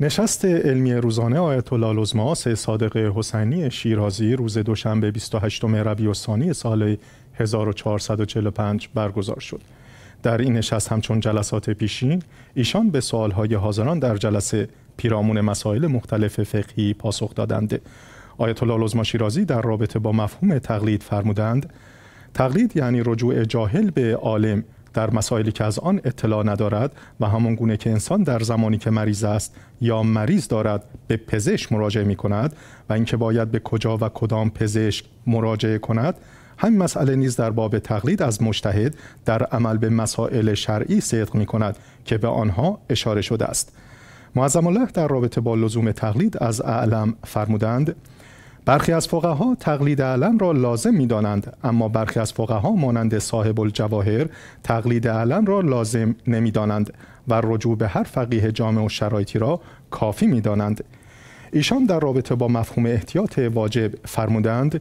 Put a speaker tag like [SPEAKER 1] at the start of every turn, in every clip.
[SPEAKER 1] نشست علمی روزانه آیت الله العظما صادق حسینی شیرازی روز دوشنبه 28 ربیع الثانی سال 1445 برگزار شد. در این نشست همچون جلسات پیشین ایشان به سوالهای حاضران در جلسه پیرامون مسائل مختلف فقهی پاسخ دادند. آیت الله العظما شیرازی در رابطه با مفهوم تقلید فرمودند تقلید یعنی رجوع جاهل به عالم در مسائلی که از آن اطلاع ندارد و همان گونه که انسان در زمانی که مریض است یا مریض دارد به پزشک مراجعه می کند و اینکه باید به کجا و کدام پزشک مراجعه کند همین مسئله نیز در باب تقلید از مجتهد در عمل به مسائل شرعی صدق می کند که به آنها اشاره شده است معظم الله در رابطه با لزوم تقلید از اعلم فرمودند برخی از فقها تقلید علم را لازم می دانند اما برخی از فقها مانند صاحب الجواهر تقلید علم را لازم نمی دانند و رجوع به هر فقیه جامع و شرایطی را کافی می دانند ایشان در رابطه با مفهوم احتیاط واجب فرمودند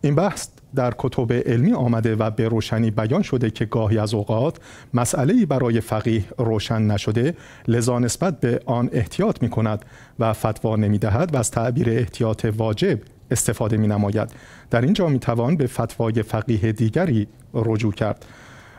[SPEAKER 1] این بحث در کتب علمی آمده و به روشنی بیان شده که گاهی از اوقات مسئله برای فقیه روشن نشده لذا نسبت به آن احتیاط می کند و فتوا نمی دهد و از تعبیر احتیاط واجب استفاده می نماید در اینجا می توان به فتوای فقیه دیگری رجوع کرد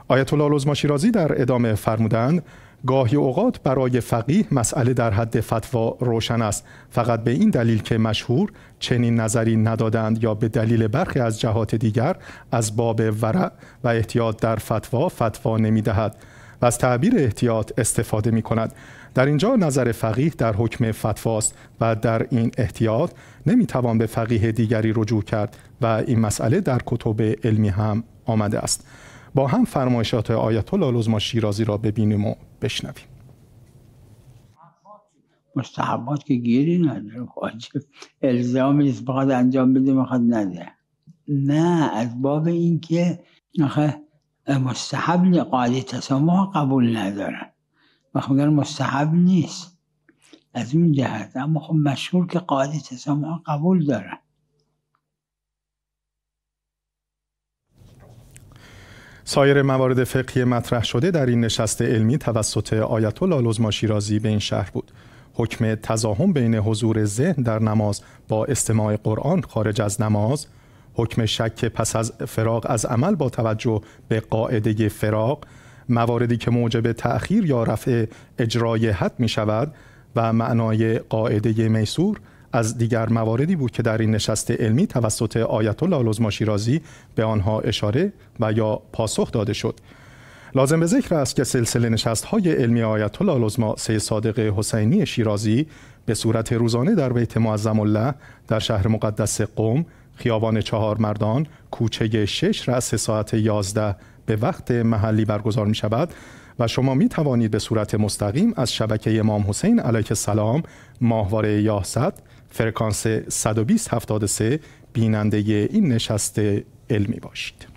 [SPEAKER 1] آیت الله العظما شیرازی در ادامه فرمودند گاهی اوقات برای فقیه مسئله در حد فتوا روشن است فقط به این دلیل که مشهور چنین نظری ندادند یا به دلیل برخی از جهات دیگر از باب ورع و احتیاط در فتوا فتوا دهد. و از تعبیر احتیاط استفاده می کند در اینجا نظر فقیه در حکم فتواست و در این احتیاط نمیتوان به فقیه دیگری رجوع کرد و این مسئله در کتب علمی هم آمده است با هم فرمایشات آیت الله لزما شیرازی را ببینیم و بشنویم
[SPEAKER 2] مستحبات که گیری
[SPEAKER 1] نداره واجب الزام نیست بخواد انجام بده میخواد نده
[SPEAKER 2] نه از باب اینکه آخه مستحب قاضی تسامح قبول ندارن و خب مستحب نیست از این جهت اما خب مشهور که قاضی تسامح قبول دارن
[SPEAKER 1] سایر موارد فقهی مطرح شده در این نشست علمی توسط آیت الله لزما شیرازی به این شهر بود حکم تزاحم بین حضور ذهن در نماز با استماع قرآن خارج از نماز حکم شک پس از فراق از عمل با توجه به قاعده فراق مواردی که موجب تأخیر یا رفع اجرای حد می شود و معنای قاعده میسور از دیگر مواردی بود که در این نشست علمی توسط آیت الله لزما شیرازی به آنها اشاره و یا پاسخ داده شد لازم به ذکر است که سلسله نشست های علمی آیت الله لزما سید صادق حسینی شیرازی به صورت روزانه در بیت معظم الله در شهر مقدس قوم خیابان چهار مردان کوچه 6 رأس ساعت 11 به وقت محلی برگزار می شود و شما می توانید به صورت مستقیم از شبکه امام حسین علیه السلام ماهواره یاهصد فرکانس 120 73 بیننده این نشست علمی باشید